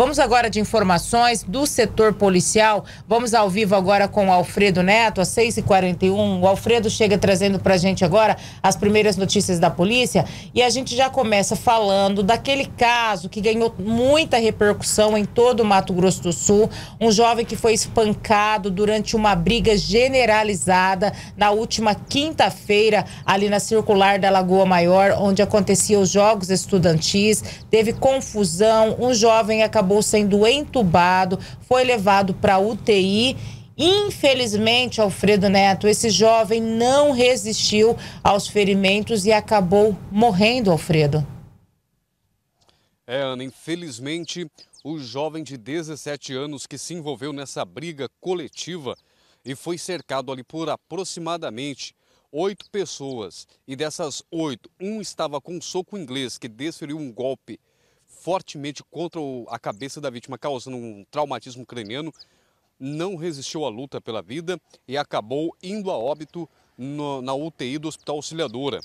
Vamos agora de informações do setor policial. Vamos ao vivo agora com o Alfredo Neto, às 6h41. O Alfredo chega trazendo para a gente agora as primeiras notícias da polícia. E a gente já começa falando daquele caso que ganhou muita repercussão em todo o Mato Grosso do Sul. Um jovem que foi espancado durante uma briga generalizada na última quinta-feira, ali na circular da Lagoa Maior, onde aconteciam os jogos estudantis. Teve confusão, um jovem acabou acabou sendo entubado, foi levado para UTI. Infelizmente, Alfredo Neto, esse jovem não resistiu aos ferimentos e acabou morrendo, Alfredo. É, Ana, infelizmente, o jovem de 17 anos que se envolveu nessa briga coletiva e foi cercado ali por aproximadamente oito pessoas. E dessas oito, um estava com um soco inglês que desferiu um golpe fortemente contra a cabeça da vítima, causando um traumatismo craniano. Não resistiu à luta pela vida e acabou indo a óbito no, na UTI do Hospital Auxiliadora.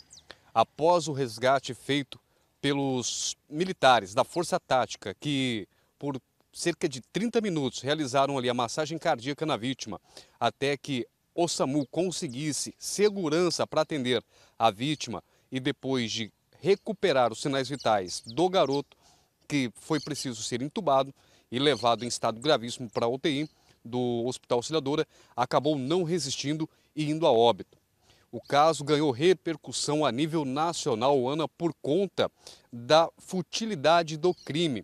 Após o resgate feito pelos militares da Força Tática, que por cerca de 30 minutos realizaram ali a massagem cardíaca na vítima, até que o SAMU conseguisse segurança para atender a vítima e depois de recuperar os sinais vitais do garoto, que foi preciso ser entubado e levado em estado gravíssimo para a UTI do Hospital Auxiliadora, acabou não resistindo e indo a óbito. O caso ganhou repercussão a nível nacional, Ana, por conta da futilidade do crime.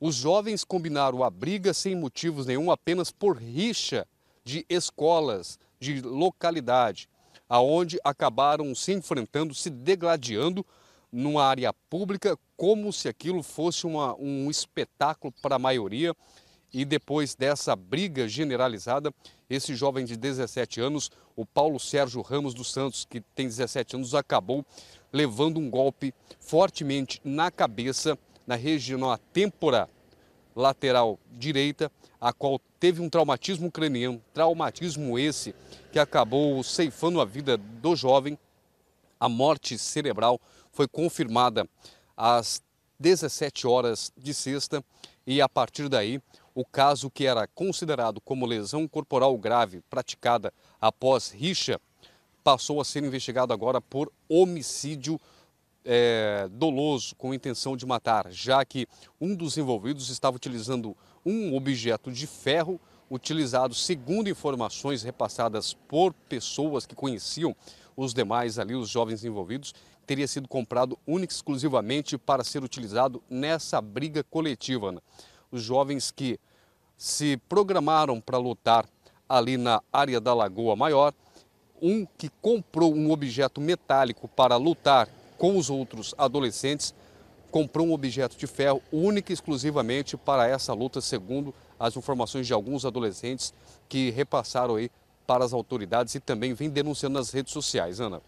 Os jovens combinaram a briga sem motivos nenhum, apenas por rixa de escolas, de localidade, aonde acabaram se enfrentando, se degladiando numa área pública, como se aquilo fosse uma, um espetáculo para a maioria. E depois dessa briga generalizada, esse jovem de 17 anos, o Paulo Sérgio Ramos dos Santos, que tem 17 anos, acabou levando um golpe fortemente na cabeça, na região têmpora lateral direita, a qual teve um traumatismo craniano, traumatismo esse que acabou ceifando a vida do jovem, a morte cerebral foi confirmada às 17 horas de sexta e a partir daí o caso que era considerado como lesão corporal grave praticada após rixa passou a ser investigado agora por homicídio é, doloso com intenção de matar, já que um dos envolvidos estava utilizando um objeto de ferro utilizado, segundo informações repassadas por pessoas que conheciam os demais ali, os jovens envolvidos, teria sido comprado única e exclusivamente para ser utilizado nessa briga coletiva. Os jovens que se programaram para lutar ali na área da Lagoa Maior, um que comprou um objeto metálico para lutar com os outros adolescentes, comprou um objeto de ferro única e exclusivamente para essa luta, segundo as informações de alguns adolescentes que repassaram aí para as autoridades e também vem denunciando nas redes sociais, Ana.